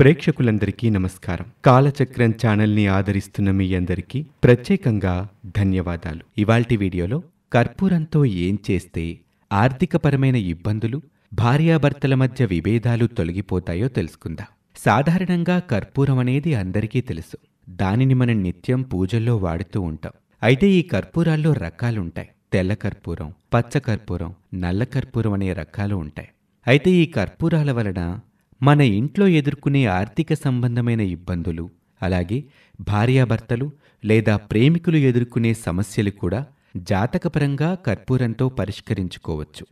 ప్రేక్షకులందరికీ నమస్కారం కాలచక్రం ఛానల్ని ఆదరిస్తున్న మీ అందరికీ ప్రత్యేకంగా ధన్యవాదాలు ఇవాల్టి వీడియోలో కర్పూరంతో ఏం చేస్తే ఆర్థికపరమైన ఇబ్బందులు భార్యాభర్తల మధ్య విభేదాలు తొలగిపోతాయో తెలుసుకుందాం సాధారణంగా కర్పూరం అనేది అందరికీ తెలుసు దానిని మనం నిత్యం పూజల్లో వాడుతూ ఉంటాం అయితే ఈ కర్పూరాల్లో రకాలుంటాయి తెల్ల కర్పూరం పచ్చ కర్పూరం నల్ల కర్పూరం అనే రకాలు ఉంటాయి అయితే ఈ కర్పూరాల వలన మన ఇంట్లో ఎదుర్కొనే ఆర్థిక సంబంధమైన ఇబ్బందులు అలాగే భార్యాభర్తలు లేదా ప్రేమికులు ఎదుర్కొనే సమస్యలు కూడా జాతకపరంగా కర్పూరంతో పరిష్కరించుకోవచ్చు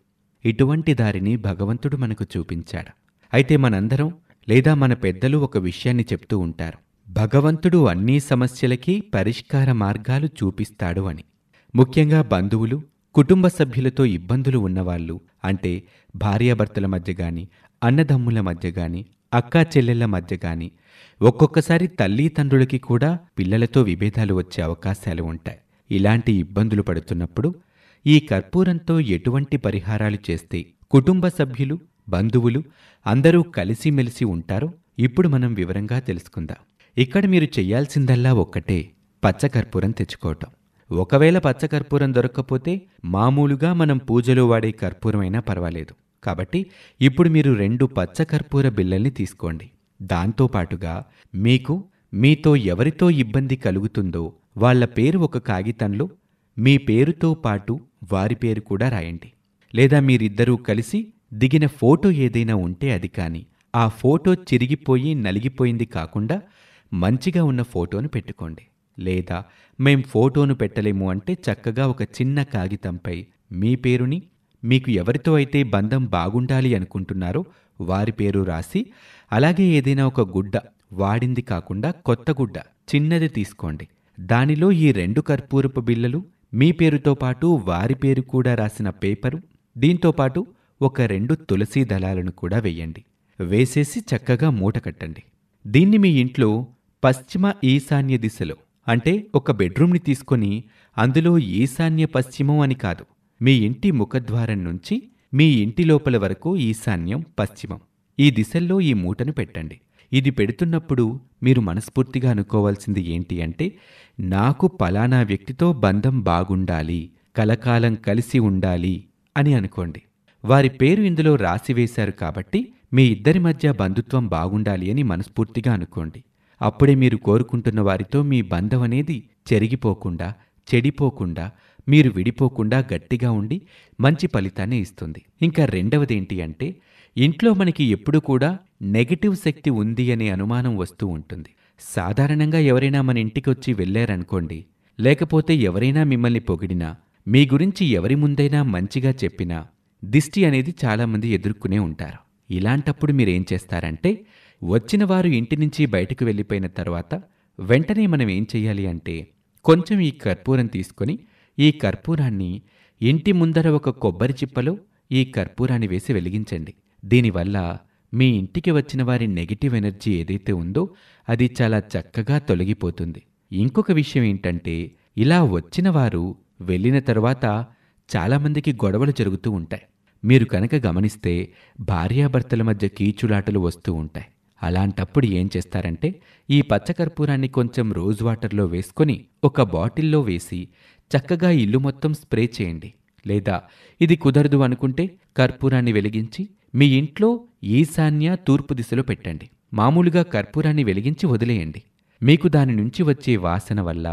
ఇటువంటి దారిని భగవంతుడు మనకు చూపించాడు అయితే మనందరం లేదా మన పెద్దలు ఒక విషయాన్ని చెప్తూ ఉంటారు భగవంతుడు అన్ని సమస్యలకి పరిష్కార మార్గాలు చూపిస్తాడు అని ముఖ్యంగా బంధువులు కుటుంబ సభ్యులతో ఇబ్బందులు ఉన్నవాళ్ళు అంటే భార్యాభర్తల మధ్య కానీ అన్నదమ్ముల మధ్య కానీ అక్కా చెల్లెళ్ల మధ్య కానీ ఒక్కొక్కసారి తల్లి తండ్రులకి కూడా పిల్లలతో విభేదాలు వచ్చే అవకాశాలు ఉంటాయి ఇలాంటి ఇబ్బందులు పడుతున్నప్పుడు ఈ కర్పూరంతో ఎటువంటి పరిహారాలు చేస్తే కుటుంబ సభ్యులు బంధువులు అందరూ కలిసిమెలిసి ఉంటారో ఇప్పుడు మనం వివరంగా తెలుసుకుందాం ఇక్కడ మీరు చేయాల్సిందల్లా ఒక్కటే పచ్చకర్పూరం తెచ్చుకోవటం ఒకవేళ పచ్చకర్పూరం దొరక్కపోతే మామూలుగా మనం పూజలో వాడే కర్పూరమైనా పర్వాలేదు కాబట్టి ఇప్పుడు మీరు రెండు పచ్చకర్పూర బిళ్ళల్ని తీసుకోండి దాంతోపాటుగా మీకు మీతో ఎవరితో ఇబ్బంది కలుగుతుందో వాళ్ల పేరు ఒక కాగితంలో మీ పేరుతో పాటు వారి పేరు కూడా రాయండి లేదా మీరిద్దరూ కలిసి దిగిన ఫోటో ఏదైనా ఉంటే అది కానీ ఆ ఫోటో చిరిగిపోయి నలిగిపోయింది కాకుండా మంచిగా ఉన్న ఫోటోను పెట్టుకోండి లేదా మేం ఫోటోను పెట్టలేము అంటే చక్కగా ఒక చిన్న కాగితంపై మీ పేరుని మీకు ఎవరితో అయితే బంధం బాగుండాలి అనుకుంటున్నారో వారి పేరు రాసి అలాగే ఏదైనా ఒక గుడ్డ వాడింది కాకుండా కొత్త గుడ్డ చిన్నది తీసుకోండి దానిలో ఈ రెండు కర్పూరపు బిళ్ళలు మీ పేరుతో పాటు వారి పేరు కూడా రాసిన పేపరు దీంతో పాటు ఒక రెండు తులసీ దళాలను కూడా వేయండి వేసేసి చక్కగా మూట కట్టండి దీన్ని మీ ఇంట్లో పశ్చిమ ఈశాన్య దిశలో అంటే ఒక బెడ్రూమ్ని తీసుకొని అందులో ఈశాన్య పశ్చిమం అని కాదు మీ ఇంటి ముఖద్వారం నుంచి మీ ఇంటి లోపల వరకు ఈశాన్యం పశ్చిమం ఈ దిశల్లో ఈ మూటను పెట్టండి ఇది పెడుతున్నప్పుడు మీరు మనస్ఫూర్తిగా అనుకోవాల్సింది ఏంటి అంటే నాకు పలానా వ్యక్తితో బంధం బాగుండాలి కలకాలం కలిసి ఉండాలి అని అనుకోండి వారి పేరు ఇందులో రాసివేశారు కాబట్టి మీ ఇద్దరి మధ్య బంధుత్వం బాగుండాలి అని మనస్ఫూర్తిగా అనుకోండి అప్పుడే మీరు కోరుకుంటున్న వారితో మీ బంధం అనేది చెరిగిపోకుండా చెడిపోకుండా మీరు విడిపోకుండా గట్టిగా ఉండి మంచి ఫలితాన్ని ఇస్తుంది ఇంకా రెండవది ఏంటి అంటే ఇంట్లో మనకి ఎప్పుడు కూడా నెగటివ్ శక్తి ఉంది అనే అనుమానం వస్తూ ఉంటుంది సాధారణంగా ఎవరైనా మన ఇంటికి వచ్చి వెళ్ళారనుకోండి లేకపోతే ఎవరైనా మిమ్మల్ని పొగిడినా మీ గురించి ఎవరి ముందైనా మంచిగా చెప్పినా దిష్టి అనేది చాలామంది ఎదుర్కొనే ఉంటారు ఇలాంటప్పుడు మీరేం చేస్తారంటే వచ్చిన వారు ఇంటి నుంచి బయటకు వెళ్ళిపోయిన తర్వాత వెంటనే మనం ఏం చేయాలి అంటే కొంచెం ఈ కర్పూరం తీసుకొని ఈ కర్పూరాన్ని ఇంటి ముందర ఒక కొబ్బరి చిప్పలో ఈ కర్పూరాన్ని వేసి వెలిగించండి దీనివల్ల మీ ఇంటికి వచ్చిన వారి నెగిటివ్ ఎనర్జీ ఏదైతే ఉందో అది చాలా చక్కగా తొలగిపోతుంది ఇంకొక విషయం ఏంటంటే ఇలా వచ్చిన వారు వెళ్ళిన తర్వాత చాలామందికి గొడవలు జరుగుతూ ఉంటాయి మీరు కనుక గమనిస్తే భార్యాభర్తల మధ్య కీచులాటలు వస్తూ ఉంటాయి అలాంటప్పుడు ఏం చేస్తారంటే ఈ పచ్చకర్పూరాన్ని కొంచెం రోజ్ వాటర్లో వేసుకొని ఒక బాటిల్లో వేసి చక్కగా ఇల్లు మొత్తం స్ప్రే చేయండి లేదా ఇది కుదరదు అనుకుంటే కర్పూరాన్ని వెలిగించి మీ ఇంట్లో ఈశాన్య తూర్పు దిశలో పెట్టండి మామూలుగా కర్పూరాన్ని వెలిగించి వదిలేయండి మీకు దాని నుంచి వచ్చే వాసన వల్ల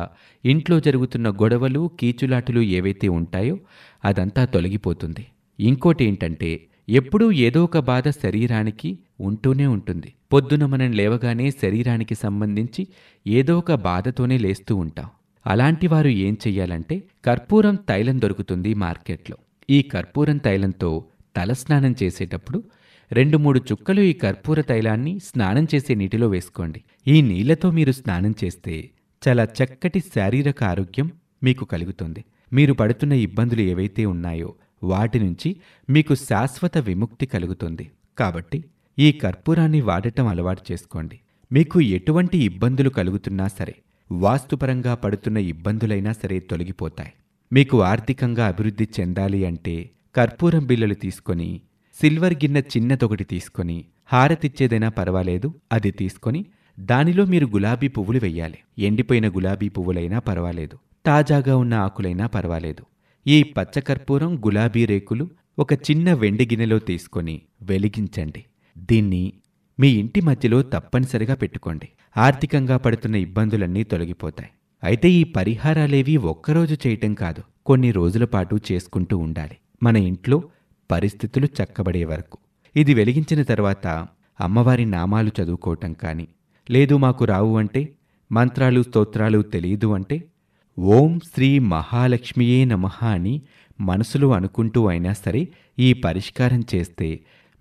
ఇంట్లో జరుగుతున్న గొడవలు కీచులాటలు ఏవైతే ఉంటాయో అదంతా తొలగిపోతుంది ఇంకోటి ఏంటంటే ఎప్పుడూ ఏదో ఒక బాధ శరీరానికి ఉంటూనే ఉంటుంది పొద్దున మనం లేవగానే శరీరానికి సంబంధించి ఏదో ఒక బాధతోనే లేస్తూ ఉంటాం అలాంటి వారు ఏం చెయ్యాలంటే కర్పూరం తైలం దొరుకుతుంది మార్కెట్లో ఈ కర్పూరం తైలంతో తలస్నానం చేసేటప్పుడు రెండు మూడు చుక్కలు ఈ కర్పూర తైలాన్ని స్నానం చేసే నీటిలో వేసుకోండి ఈ నీళ్లతో మీరు స్నానం చేస్తే చాలా చక్కటి శారీరక ఆరోగ్యం మీకు కలుగుతుంది మీరు పడుతున్న ఇబ్బందులు ఏవైతే ఉన్నాయో వాటి నుంచి మీకు శాశ్వత విముక్తి కలుగుతుంది కాబట్టి ఈ కర్పూరాన్ని వాడటం అలవాటు చేసుకోండి మీకు ఎటువంటి ఇబ్బందులు కలుగుతున్నా సరే వాస్తుపరంగా పడుతున్న ఇబ్బందులైనా సరే తొలగిపోతాయి మీకు ఆర్థికంగా అభివృద్ధి చెందాలి అంటే కర్పూరం బిల్లలు తీసుకొని సిల్వర్ గిన్నె చిన్నదొకటి తీసుకొని హారతిచ్చేదైనా పర్వాలేదు అది తీసుకొని దానిలో మీరు గులాబీ పువ్వులు వెయ్యాలి ఎండిపోయిన గులాబీ పువ్వులైనా పర్వాలేదు తాజాగా ఉన్న ఆకులైనా పర్వాలేదు ఈ పచ్చకర్పూరం గులాబీ రేకులు ఒక చిన్న వెండి గిన్నెలో తీసుకొని వెలిగించండి దీన్ని మీ ఇంటి మధ్యలో తప్పనిసరిగా పెట్టుకోండి ఆర్థికంగా పడుతున్న ఇబ్బందులన్నీ తొలగిపోతాయి అయితే ఈ పరిహారాలేవి ఒక్కరోజు చేయటం కాదు కొన్ని రోజుల పాటు చేసుకుంటూ ఉండాలి మన ఇంట్లో పరిస్థితులు చక్కబడే వరకు ఇది వెలిగించిన తర్వాత అమ్మవారి నామాలు చదువుకోవటం కానీ లేదు మాకు రావు అంటే మంత్రాలు స్తోత్రాలు తెలియదు అంటే ఓం శ్రీ మహాలక్ష్మియే నమ అని మనసులో అనుకుంటూ అయినా సరే ఈ పరిష్కారం చేస్తే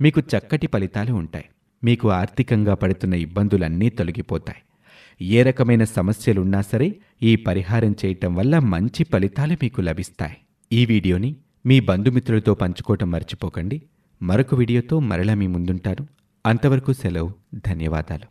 మీకు చక్కటి ఫలితాలు ఉంటాయి మీకు ఆర్థికంగా పడుతున్న ఇబ్బందులన్నీ తొలగిపోతాయి ఏ రకమైన సమస్యలున్నా సరే ఈ పరిహారం చేయటం వల్ల మంచి ఫలితాలు మీకు లభిస్తాయి ఈ వీడియోని మీ బంధుమిత్రులతో పంచుకోవటం మర్చిపోకండి మరొక వీడియోతో మరలా మీ ముందుంటారు అంతవరకు సెలవు ధన్యవాదాలు